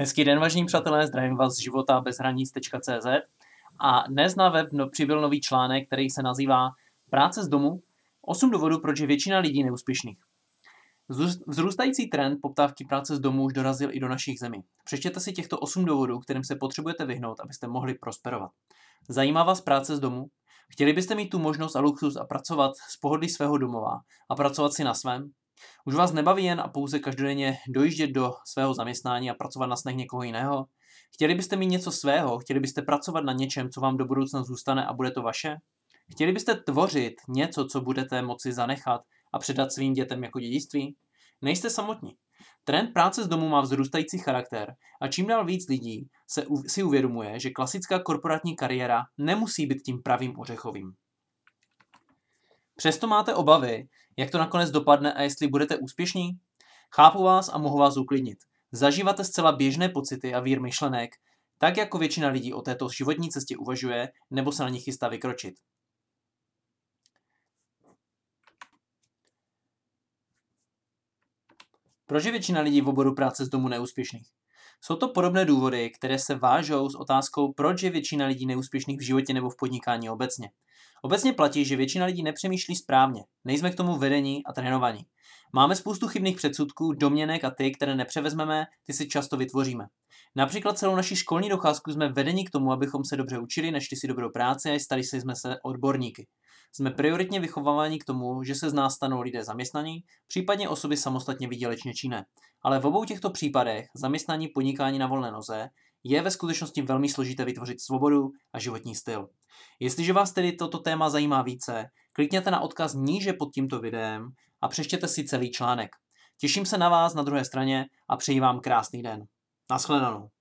Hezký den, vážení přátelé, zdravím vás z života bez hranic.cz a dnes na web no, přibyl nový článek, který se nazývá Práce z domu. 8 důvodů, proč je většina lidí neúspěšných. Vzrůstající trend poptávky práce z domu už dorazil i do našich zemí. Přečtěte si těchto 8 důvodů, kterým se potřebujete vyhnout, abyste mohli prosperovat. Zajímá vás práce z domu? Chtěli byste mít tu možnost a luxus a pracovat z pohodlí svého domova a pracovat si na svém? Už vás nebaví jen a pouze každodenně dojíždět do svého zaměstnání a pracovat na snech někoho jiného? Chtěli byste mít něco svého, chtěli byste pracovat na něčem, co vám do budoucna zůstane a bude to vaše? Chtěli byste tvořit něco, co budete moci zanechat a předat svým dětem jako dědictví? Nejste samotní. Trend práce z domu má vzrůstající charakter a čím dál víc lidí se, si uvědomuje, že klasická korporátní kariéra nemusí být tím pravým ořechovým. Přesto máte obavy, jak to nakonec dopadne a jestli budete úspěšní? Chápu vás a mohu vás uklidnit. Zažíváte zcela běžné pocity a vír myšlenek, tak jako většina lidí o této životní cestě uvažuje nebo se na ní chystá vykročit. Proč je většina lidí v oboru práce z domu neúspěšných? Jsou to podobné důvody, které se vážou s otázkou, proč je většina lidí neúspěšných v životě nebo v podnikání obecně. Obecně platí, že většina lidí nepřemýšlí správně, nejsme k tomu vedení a trénovaní. Máme spoustu chybných předsudků, domněnek a ty, které nepřevezmeme, ty si často vytvoříme. Například celou naši školní docházku jsme vedeni k tomu, abychom se dobře učili, našli si dobrou práci a stali jsme se odborníky. Jsme prioritně vychováváni k tomu, že se z nás stanou lidé zaměstnaní, případně osoby samostatně vydělečně činné. Ale v obou těchto případech zaměstnaní podnikání na volné noze je ve skutečnosti velmi složité vytvořit svobodu a životní styl. Jestliže vás tedy toto téma zajímá více, klikněte na odkaz níže pod tímto videem a přečtěte si celý článek. Těším se na vás na druhé straně a přeji vám krásný den. Naschledanou.